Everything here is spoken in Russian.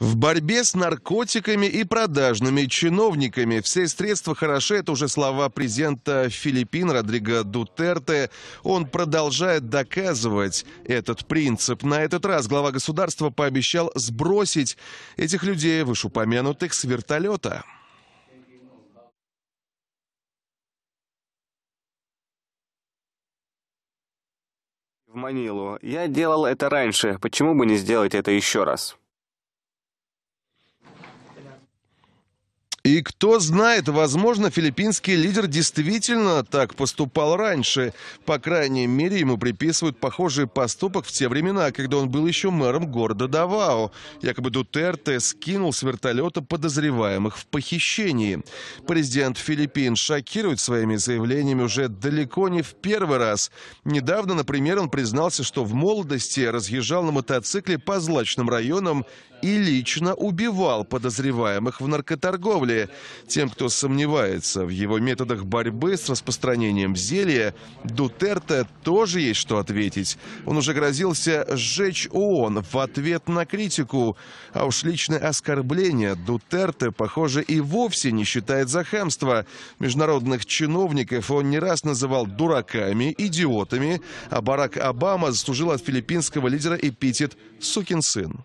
В борьбе с наркотиками и продажными чиновниками все средства хороши. Это уже слова президента Филиппин Родриго Дутерте. Он продолжает доказывать этот принцип. На этот раз глава государства пообещал сбросить этих людей, вышеупомянутых, с вертолета. в Манилу. Я делал это раньше, почему бы не сделать это еще раз? И кто знает, возможно, филиппинский лидер действительно так поступал раньше. По крайней мере, ему приписывают похожий поступок в те времена, когда он был еще мэром города Давао. Якобы Дутерте скинул с вертолета подозреваемых в похищении. Президент Филиппин шокирует своими заявлениями уже далеко не в первый раз. Недавно, например, он признался, что в молодости разъезжал на мотоцикле по злачным районам и лично убивал подозреваемых в наркоторговле тем, кто сомневается в его методах борьбы с распространением зелья, Дутерте тоже есть что ответить. Он уже грозился сжечь ООН в ответ на критику. А уж личное оскорбление Дутерте, похоже, и вовсе не считает за хамство. Международных чиновников он не раз называл дураками, идиотами, а Барак Обама заслужил от филиппинского лидера эпитет «сукин сын».